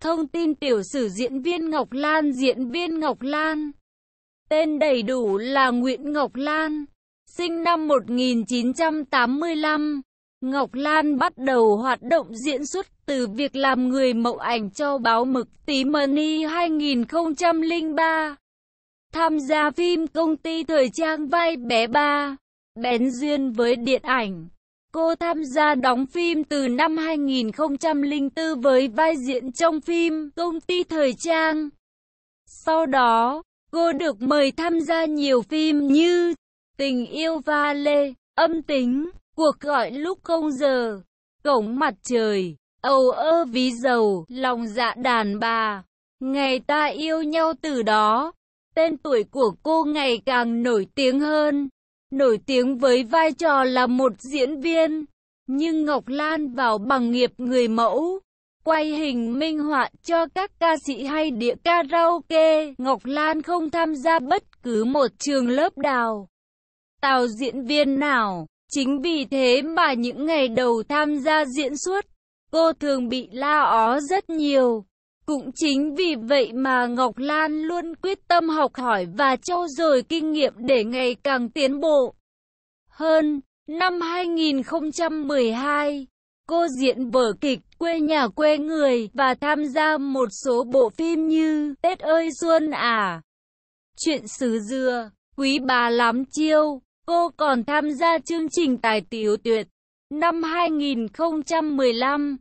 Thông tin tiểu sử diễn viên Ngọc Lan Diễn viên Ngọc Lan Tên đầy đủ là Nguyễn Ngọc Lan Sinh năm 1985 Ngọc Lan bắt đầu hoạt động diễn xuất từ việc làm người mẫu ảnh cho báo mực Tí Money 2003 Tham gia phim công ty thời trang vai bé ba Bén duyên với điện ảnh Cô tham gia đóng phim từ năm 2004 với vai diễn trong phim Công ty thời trang. Sau đó, cô được mời tham gia nhiều phim như Tình yêu va lê, Âm tính, Cuộc gọi lúc không giờ, Cổng mặt trời, Âu ơ ví dầu, Lòng dạ đàn bà. Ngày ta yêu nhau từ đó, tên tuổi của cô ngày càng nổi tiếng hơn nổi tiếng với vai trò là một diễn viên, nhưng Ngọc Lan vào bằng nghiệp người mẫu, quay hình minh họa cho các ca sĩ hay địa karaoke, Ngọc Lan không tham gia bất cứ một trường lớp đào tạo diễn viên nào. Chính vì thế mà những ngày đầu tham gia diễn xuất, cô thường bị la ó rất nhiều. Cũng chính vì vậy mà Ngọc Lan luôn quyết tâm học hỏi và trau dồi kinh nghiệm để ngày càng tiến bộ. Hơn, năm 2012, cô diễn vở kịch Quê nhà quê người và tham gia một số bộ phim như Tết ơi Xuân à, Chuyện xứ dừa, Quý bà lắm chiêu, cô còn tham gia chương trình Tài tiểu tuyệt. Năm 2015,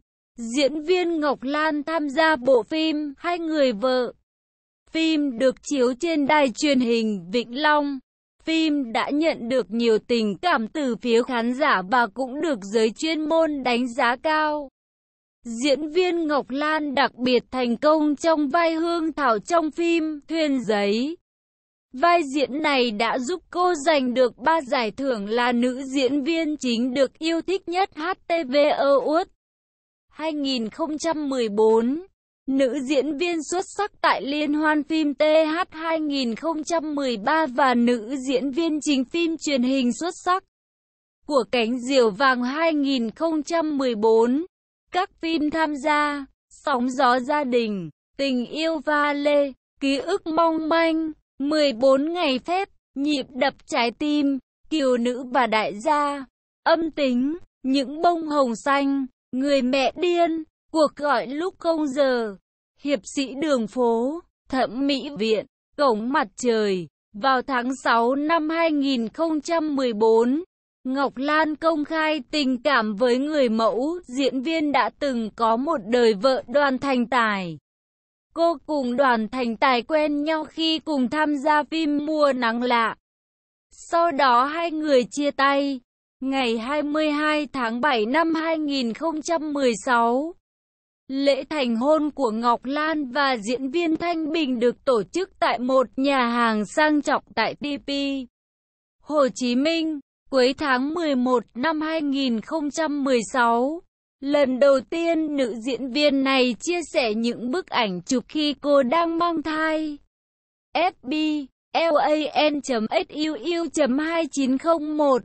Diễn viên Ngọc Lan tham gia bộ phim Hai người vợ. Phim được chiếu trên đài truyền hình Vĩnh Long. Phim đã nhận được nhiều tình cảm từ phía khán giả và cũng được giới chuyên môn đánh giá cao. Diễn viên Ngọc Lan đặc biệt thành công trong vai Hương Thảo trong phim Thuyền Giấy. Vai diễn này đã giúp cô giành được 3 giải thưởng là nữ diễn viên chính được yêu thích nhất HTV Awards. 2014 Nữ diễn viên xuất sắc tại liên hoan phim TH 2013 và nữ diễn viên chính phim truyền hình xuất sắc của cánh diều vàng 2014. Các phim tham gia, sóng gió gia đình, tình yêu va lê, ký ức mong manh, 14 ngày phép, nhịp đập trái tim, kiều nữ và đại gia, âm tính, những bông hồng xanh. Người mẹ điên, cuộc gọi lúc công giờ, hiệp sĩ đường phố, thẩm mỹ viện, cổng mặt trời. Vào tháng 6 năm 2014, Ngọc Lan công khai tình cảm với người mẫu diễn viên đã từng có một đời vợ đoàn thành tài. Cô cùng đoàn thành tài quen nhau khi cùng tham gia phim Mùa Nắng Lạ. Sau đó hai người chia tay. Ngày 22 tháng 7 năm 2016, lễ thành hôn của Ngọc Lan và diễn viên Thanh Bình được tổ chức tại một nhà hàng sang trọng tại TP, Hồ Chí Minh. Cuối tháng 11 năm 2016, lần đầu tiên nữ diễn viên này chia sẻ những bức ảnh chụp khi cô đang mang thai. FB LAN.XUU.2901